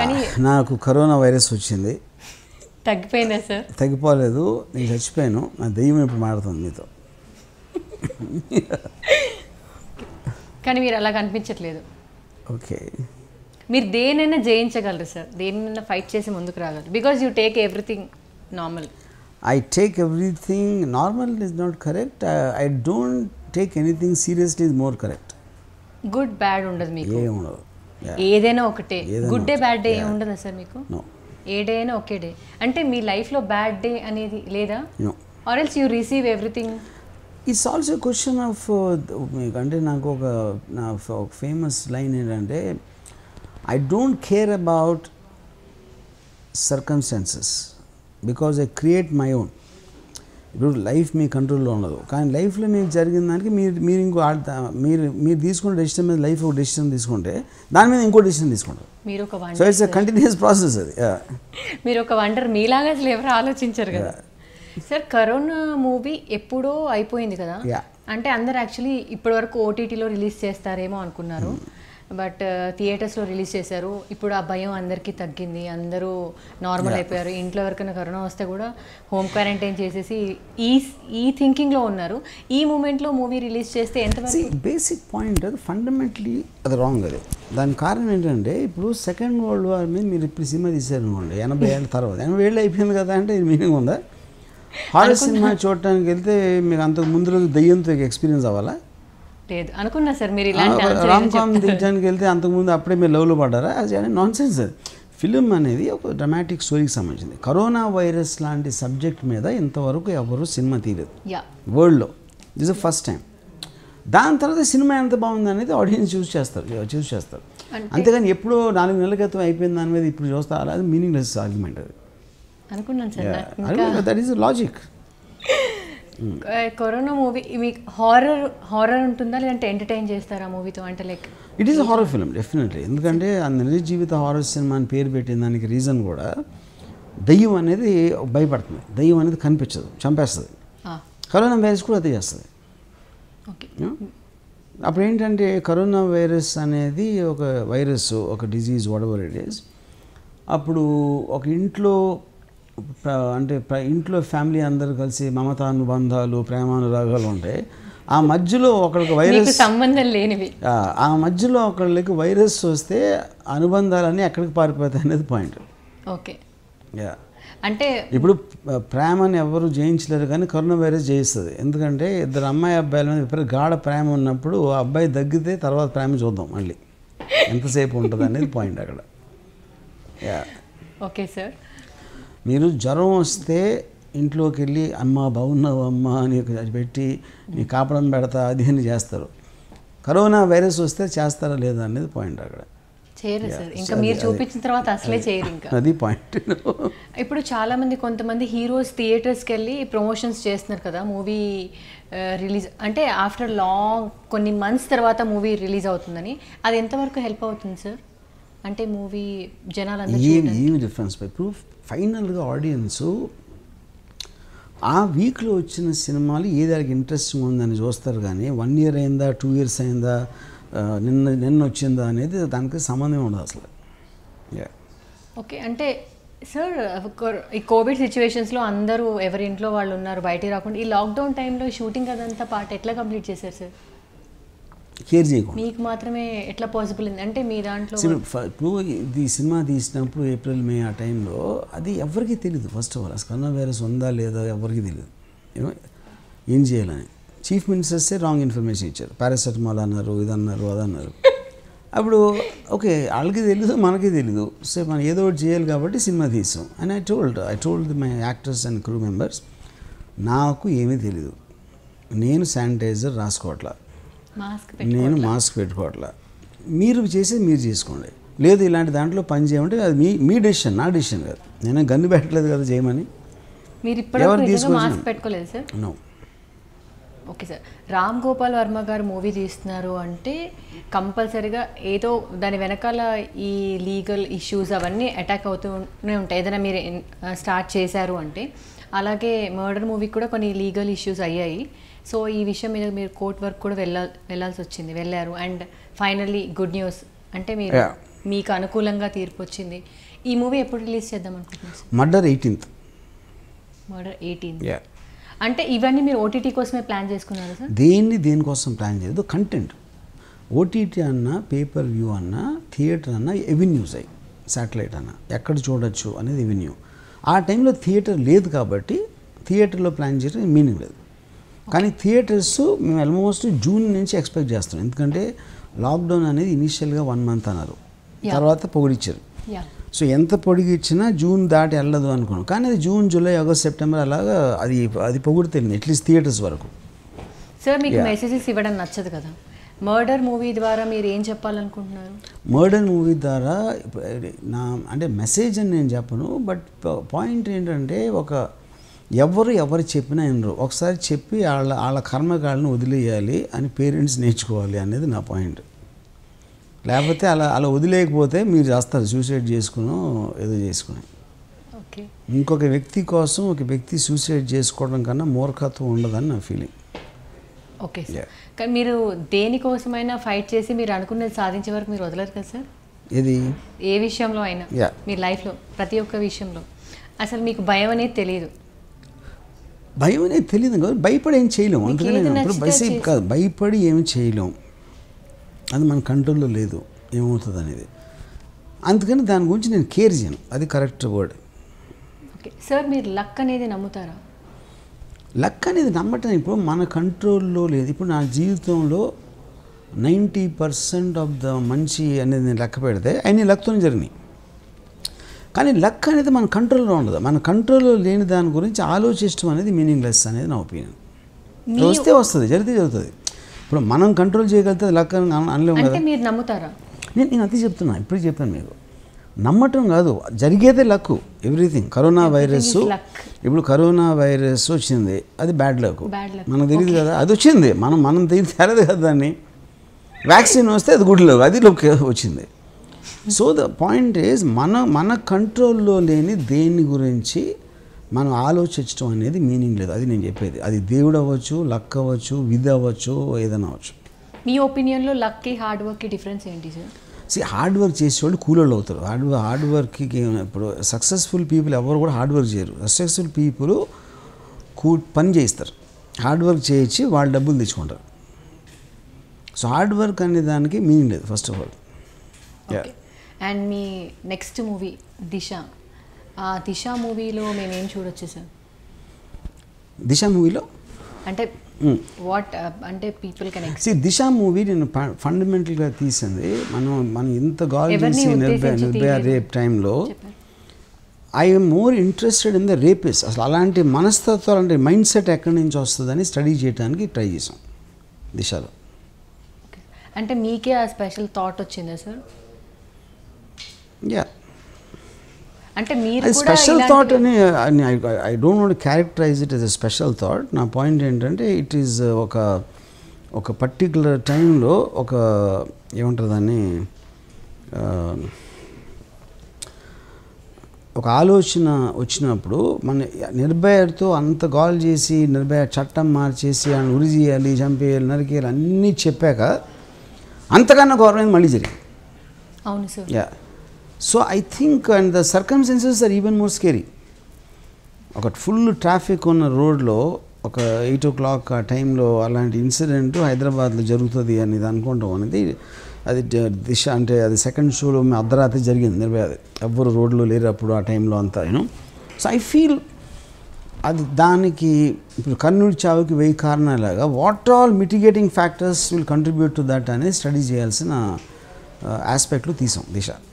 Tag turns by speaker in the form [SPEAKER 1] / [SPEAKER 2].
[SPEAKER 1] కానీ నాకు corona virus వచ్చింది
[SPEAKER 2] తగ్గిపోయిందా సార్
[SPEAKER 1] తగ్గిపోలేదు నేను చచ్చిపోయాను నా దెయ్యం ఇప్పుడు మాడుతుంది మీతో
[SPEAKER 2] కానీ మీరు అలా కనిపించట్లేదు ఓకే మీరు దేనైనా జయించగలరు సార్ దేనైనా ఫైట్ చేసి ముందుకు రాగలరు because you take everything normal
[SPEAKER 1] I take everything normal is not correct I don't take anything seriously is more correct
[SPEAKER 2] good bad ఉండదు మీకు ఏమి ఉండదు ఏదైనా ఒకటే గుడ్ డే బ్యాడ్ డే ఉండదా సార్ మీకు ఏ డే అయినా ఒకే డే అంటే మీ లైఫ్లో బ్యాడ్ డే అనేది లేదా or else you receive everything
[SPEAKER 1] it's also question of అంటే నాకు ఒక నా ఫేమస్ లైన్ ఏంటంటే I don't care about circumstances because I create my own ఇప్పుడు లైఫ్ మీ కంట్రోల్లో ఉండదు కానీ లైఫ్లో మీకు జరిగిన దానికి మీరు మీరు ఇంకో ఆడతా మీరు మీరు తీసుకున్న డెసిషన్ మీద లైఫ్ ఒక డెసిషన్ తీసుకుంటే దాని మీద ఇంకో డెసిషన్ తీసుకుంటారు మీరు ఒక సో ఇట్స్ కంటిన్యూస్ ప్రాసెస్ అది
[SPEAKER 2] మీరు ఒక వండర్ మీలాగా అసలు ఎవరు ఆలోచించారు కదా సార్ కరోనా మూవీ ఎప్పుడో అయిపోయింది కదా అంటే అందరు యాక్చువల్లీ ఇప్పటివరకు ఓటీటీలో రిలీజ్ చేస్తారేమో అనుకున్నారు hmm. బట్ థియేటర్స్లో రిలీజ్ చేశారు ఇప్పుడు ఆ భయం అందరికీ తగ్గింది అందరూ నార్మల్ అయిపోయారు ఇంట్లో ఎవరికైనా కరోనా వస్తే కూడా హోమ్ క్వారంటైన్ చేసేసి ఈ ఈ థింకింగ్లో ఉన్నారు ఈ మూమెంట్లో మూవీ రిలీజ్ చేస్తే ఎంత
[SPEAKER 1] బేసిక్ పాయింట్ అది ఫండమెంటలీ అది రాంగ్ అది దాని కారణం ఏంటంటే ఇప్పుడు సెకండ్ వరల్డ్ వార్ మీద మీరు ఇప్పుడు సినిమా అనుకోండి ఎనభై ఏళ్ళ తర్వాత ఎనభై ఏళ్ళు అయిపోయింది కదా అంటే ఇది మీనింగ్ ఉందా హారర్ సినిమా చూడటానికి వెళ్తే మీకు అంతకు ముందు రోజు దయ్యంతో ఎక్స్పీరియన్స్ అవ్వాలా
[SPEAKER 2] లేదు అనుకున్నా సార్ మీరు ఇలాంటి రామ్
[SPEAKER 1] వెళ్తే అంతకుముందు అప్పుడే మీరు లవ్లో పడ్డారా అది అని నాన్ సెన్స్ ఫిలిం అనేది ఒక డ్రమాటిక్ స్టోరీకి సంబంధించింది కరోనా వైరస్ లాంటి సబ్జెక్ట్ మీద ఇంతవరకు ఎవరు సినిమా తీయలేదు వరల్డ్లో దిస్ ఫస్ట్ టైం దాని తర్వాత సినిమా ఎంత బాగుంది అనేది ఆడియన్స్ చూస్ చేస్తారు చూస్ చేస్తారు అంతేగాని ఎప్పుడు నాలుగు నెలల క్రితం అయిపోయింది దాని మీద ఇప్పుడు చూస్తారు అది మీనింగ్లెస్ ఆర్గ్యుమెంట్ అది
[SPEAKER 2] అనుకున్నాను that is logic corona movie మీకు హారర్ హారర్ ఉంటుందా లేదంటే ఎంటర్టైన్ చేస్తారా మూవీతో అంటే like
[SPEAKER 1] it is horror film definitely ఎందుకంటే ఆ నిజ జీవిత హారర్ సినిమా అని పేరు పెట్టిన దానికి రీజన్ కూడా దయ్యం అనేది భయపడుతుంది దయ్యం అనేది కనిపించదు చంపేస్తుంది కరోనా వైరస్ కూడా అదే చేస్తుంది అప్పుడు ఏంటంటే కరోనా వైరస్ అనేది ఒక వైరస్ ఒక disease whatever it is అప్పుడు ఒక ఇంట్లో అంటే ఇంట్లో ఫ్యామిలీ అందరు కలిసి మమతానుబంధాలు ప్రేమానురాగాలు ఉంటాయి ఆ మధ్యలో ఒకళ్ళకి వైరస్
[SPEAKER 2] సంబంధం లేనివి
[SPEAKER 1] ఆ మధ్యలో ఒకళ్ళకి వైరస్ వస్తే అనుబంధాలన్నీ ఎక్కడికి పారిపోతాయి అనేది పాయింట్ ఓకే యా అంటే ఇప్పుడు ప్రేమని ఎవరు జయించలేరు కానీ కరోనా వైరస్ జయిస్తుంది ఎందుకంటే ఇద్దరు అమ్మాయి అబ్బాయిల మీద ఇప్పుడు గాఢ ప్రేమ ఉన్నప్పుడు ఆ అబ్బాయి తగ్గితే తర్వాత ప్రేమ చూద్దాం మళ్ళీ ఎంతసేపు ఉంటుంది అనేది పాయింట్ అక్కడ యా ఓకే సార్ మీరు జ్వరం వస్తే ఇంట్లోకి వెళ్ళి అమ్మ బాగున్నావు అమ్మ అని పెట్టి నీ కాపడం పెడతా అది అని చేస్తారు కరోనా వైరస్ వస్తే చేస్తారా లేదా అనేది పాయింట్ అక్కడ
[SPEAKER 2] చేయరు సార్ ఇంకా మీరు చూపించిన తర్వాత అసలే చేయరు ఇంకా అది పాయింట్ ఇప్పుడు చాలామంది కొంతమంది హీరోస్ థియేటర్స్కి వెళ్ళి ప్రమోషన్స్ చేస్తున్నారు కదా మూవీ రిలీజ్ అంటే ఆఫ్టర్ లాంగ్ కొన్ని మంత్స్ తర్వాత మూవీ రిలీజ్ అవుతుందని అది ఎంతవరకు హెల్ప్ అవుతుంది సార్ అంటే మూవీ జనాలు ఏం
[SPEAKER 1] ఏమి డిఫరెన్స్ ఇప్పుడు ఫైనల్గా ఆడియన్స్ ఆ వీక్లో వచ్చిన సినిమాలు ఏ దానికి ఇంట్రెస్టింగ్ ఉందని చూస్తారు కానీ వన్ ఇయర్ అయిందా టూ ఇయర్స్ అయిందా నిన్న నిన్న వచ్చిందా అనేది దానికి సంబంధం ఉండదు అసలు
[SPEAKER 2] ఓకే అంటే సార్ ఈ కోవిడ్ సిచ్యువేషన్స్లో అందరూ ఎవరింట్లో వాళ్ళు ఉన్నారు బయటికి రాకుండా ఈ లాక్డౌన్ టైంలో షూటింగ్ అదంతా పాట ఎట్లా కంప్లీట్ చేశారు సార్ కేర్ చేయకూడదు మీకు మాత్రమే ఎట్లా పాసిబుల్ ఉంది అంటే మీ దాంట్లో
[SPEAKER 1] ఇప్పుడు ఇది సినిమా తీసినప్పుడు ఏప్రిల్ మే ఆ టైంలో అది ఎవరికి తెలియదు ఫస్ట్ ఆఫ్ ఆల్ అసలు కరోనా వైరస్ ఉందా లేదా ఎవరికి తెలియదు ఏం చేయాలని చీఫ్ మినిస్టర్సే రాంగ్ ఇన్ఫర్మేషన్ ఇచ్చారు పారాసెటమాల్ అన్నారు ఇది అన్నారు అది అన్నారు అప్పుడు ఓకే వాళ్ళకి తెలీదు మనకి తెలీదు సో మనం ఏదో ఒకటి చేయాలి కాబట్టి సినిమా తీసాం and I told I told my actors and crew members నాకు ఏమీ తెలీదు నేను శానిటైజర్ రాసుకోవట్లేదు నేను మాస్క్ పెట్టుకోవట్లా మీరు చేసి మీరు చేసుకోండి లేదు ఇలాంటి దాంట్లో పని చేయమంటే అది మీ మీ డెసిషన్ నా డెసిషన్ కాదు నేను గన్ను పెట్టలేదు కదా చేయమని
[SPEAKER 2] మీరు మాస్క్ పెట్టుకోలేదు sir no okay sir Ram Gopal Varma garu movie తీస్తున్నారు అంటే కంపల్సరిగా ఏదో దాని వెనకాల ఈ లీగల్ ఇష్యూస్ అవన్నీ అటాక్ అవుతూనే ఉంటాయి ఏదైనా మీరు స్టార్ట్ చేశారు అంటే అలాగే మర్డర్ మూవీ కూడా కొన్ని లీగల్ ఇష్యూస్ అయ్యాయి సో ఈ విషయం మీద మీరు కోర్ట్ వర్క్ కూడా వెళ్ళా వెళ్ళాల్సి వచ్చింది వెళ్ళారు అండ్ ఫైనల్లీ గుడ్ న్యూస్ అంటే మీరు మీకు అనుకూలంగా తీర్పు వచ్చింది ఈ మూవీ ఎప్పుడు రిలీజ్ చేద్దాం అనుకుంటున్నాం
[SPEAKER 1] మర్డర్ ఎయిటీన్త్
[SPEAKER 2] మర్డర్ ఎయిటీన్త్ అంటే ఇవన్నీ మీరు ఓటీటీ కోసమే ప్లాన్ చేసుకున్నారు సార్
[SPEAKER 1] దేన్ని దేనికోసం ప్లాన్ చేయదు కంటెంట్ ఓటీటీ అన్న పేపర్ వ్యూ అన్న థియేటర్ అన్న ఎవెన్యూస్ అయ్యి శాటిలైట్ అన్న ఎక్కడ చూడొచ్చు అనేది ఎవెన్యూ ఆ టైంలో థియేటర్ లేదు కాబట్టి థియేటర్లో ప్లాన్ చేయడం మీనింగ్ లేదు కానీ థియేటర్స్ మేము ఆల్మోస్ట్ జూన్ నుంచి ఎక్స్పెక్ట్ చేస్తున్నాం ఎందుకంటే లాక్డౌన్ అనేది ఇనీషియల్గా వన్ మంత్ అన్నారు తర్వాత పొగిడిచ్చారు సో ఎంత పొడిగిచ్చినా జూన్ దాటి వెళ్ళదు అనుకున్నాం కానీ అది జూన్ జూలై ఆగస్ట్ సెప్టెంబర్ అలాగా అది అది పొగిడితే అట్లీస్ట్ థియేటర్స్ వరకు
[SPEAKER 2] సార్ మీకు మెసేజెస్ ఇవ్వడం నచ్చదు కదా మర్డర్ మూవీ ద్వారా మీరు ఏం చెప్పాలనుకుంటున్నారు
[SPEAKER 1] మర్డర్ మూవీ ద్వారా నా అంటే మెసేజ్ అని నేను చెప్పను బట్ పాయింట్ ఏంటంటే ఒక ఎవరు ఎవరు చెప్పినా వినరు ఒకసారి చెప్పి వాళ్ళ వాళ్ళ కర్మకాళ్ళని వదిలేయాలి అని పేరెంట్స్ నేర్చుకోవాలి అనేది నా పాయింట్ లేకపోతే అలా అలా వదిలేకపోతే మీరు చేస్తారు సూసైడ్ చేసుకుని ఏదో చేసుకుని ఇంకొక వ్యక్తి కోసం ఒక వ్యక్తి సూసైడ్ చేసుకోవడం కన్నా మూర్ఖత్వం ఉండదని నా ఫీలింగ్ ఓకే సార్
[SPEAKER 2] కానీ మీరు దేనికోసమైనా ఫైట్ చేసి మీరు అనుకున్నది సాధించే వరకు మీరు వదలరు కదా సార్ ఇది ఏ విషయంలో అయినా మీ లైఫ్లో ప్రతి ఒక్క విషయంలో అసలు మీకు భయం అనేది తెలియదు
[SPEAKER 1] భయం అనేది తెలియదు కాదు భయపడి ఏం చేయలేము అందుకనే ఇప్పుడు కాదు భయపడి ఏమి చేయలేము అది మన కంట్రోల్లో లేదు ఏమవుతుంది అనేది అందుకని దాని గురించి నేను కేర్ చేయను అది కరెక్ట్ వర్డ్
[SPEAKER 2] ఓకే సార్ మీరు లక్ అనేది నమ్ముతారా
[SPEAKER 1] లక్ అనేది నమ్మటం ఇప్పుడు మన కంట్రోల్లో లేదు ఇప్పుడు నా జీవితంలో నైంటీ పర్సెంట్ ఆఫ్ ద మంచి అనేది నేను లెక్క పెడితే అన్ని లక్తోనే జరిగినాయి కానీ లక్ అనేది మన కంట్రోల్లో ఉండదు మన కంట్రోల్లో లేని దాని గురించి ఆలోచించడం అనేది మీనింగ్లెస్ అనేది నా ఒపీనియన్ చూస్తే వస్తుంది జరిగితే జరుగుతుంది ఇప్పుడు మనం కంట్రోల్ చేయగలిగితే లక్ అని అనలేము కదా నేను అంతే చెప్తున్నా ఇప్పుడు చెప్పాను మీకు నమ్మటం కాదు జరిగేదే లక్ ఎవ్రీథింగ్ కరోనా వైరస్ ఇప్పుడు కరోనా వైరస్ వచ్చింది అది బ్యాడ్ లక్ మనకు తెలియదు కదా అది వచ్చింది మనం మనం తెలియదు కదా దాన్ని వ్యాక్సిన్ వస్తే అది గుడ్ లక్ అది లక్ వచ్చింది సో ద పాయింట్ ఈజ్ మన మన కంట్రోల్లో లేని దేని గురించి మనం ఆలోచించడం అనేది మీనింగ్ లేదు అది నేను చెప్పేది అది దేవుడు అవ్వచ్చు లక్ అవ్వచ్చు విధి అవ్వచ్చు ఏదైనా అవ్వచ్చు
[SPEAKER 2] మీ ఒపీనియన్లో లక్కి హార్డ్ వర్క్కి డిఫరెన్స్ ఏంటి సార్
[SPEAKER 1] సి హార్డ్ వర్క్ చేసేవాళ్ళు కూలోళ్ళు అవుతారు హార్డ్ హార్డ్ వర్క్కి ఇప్పుడు సక్సెస్ఫుల్ పీపుల్ ఎవరు కూడా హార్డ్ వర్క్ చేయరు సక్సెస్ఫుల్ పీపుల్ కూ పని చేయిస్తారు హార్డ్ వర్క్ చేయించి వాళ్ళు డబ్బులు తెచ్చుకుంటారు సో హార్డ్ వర్క్ అనే దానికి మీనింగ్ లేదు ఫస్ట్ ఆఫ్ ఆల్
[SPEAKER 2] అండ్ మీ నెక్స్ట్ మూవీ దిశ దిశ మూవీలో ఏం చూడొచ్చు సార్ దిశ మూవీలో అంటే వాట్ hmm. uh, అంటే people connect
[SPEAKER 1] see Disha movie నేను ఫండమెంటల్గా తీసింది మనం మనం ఇంత గాలి నిర్భయ నిర్భయ రేప్ టైంలో I am more interested in the rapists అసలు అలాంటి మనస్తత్వాలు అంటే మైండ్ సెట్ ఎక్కడి నుంచి వస్తుందని స్టడీ చేయడానికి ట్రై చేసాం దిశలో
[SPEAKER 2] అంటే మీకే ఆ స్పెషల్ థాట్ వచ్చిందా సార్ యా అంటే మీరు స్పెషల్ థాట్
[SPEAKER 1] అని I don't not characterize it as a special thought నా పాయింట్ ఏంటంటే ఇట్ ఈస్ ఒక ఒక పర్టికులర్ టైంలో ఒక ఏమంటారు దాన్ని ఒక ఆలోచన వచ్చినప్పుడు మన నిర్భయతో అంత గోల్ చేసి నిర్భయ చట్టం మార్చేసి ఆయన ఉరి చేయాలి చంపేయాలి నరికేయాలి అన్నీ చెప్పాక అంతకన్నా గవర్నమెంట్ మళ్ళీ జరిగింది అవును sir yeah so I think and the circumstances are even more scary ఒక ఫుల్ ట్రాఫిక్ ఉన్న రోడ్లో ఒక ఎయిట్ ఓ క్లాక్ ఆ టైంలో అలాంటి ఇన్సిడెంట్ హైదరాబాద్లో జరుగుతుంది అని అనుకుంటాం అనేది అది దిశ అంటే అది సెకండ్ షోలో అర్ధరాత్రి జరిగింది నిర్భయ అది ఎవ్వరు రోడ్లో లేరు అప్పుడు ఆ టైంలో అంతా నేను సో ఐ ఫీల్ అది దానికి ఇప్పుడు కర్నూలు చావుకి వెయ్యి కారణాలుగా what all mitigating factors will contribute to that అనేది స్టడీ చేయాల్సిన ఆస్పెక్ట్లు uh, తీసాం దిశ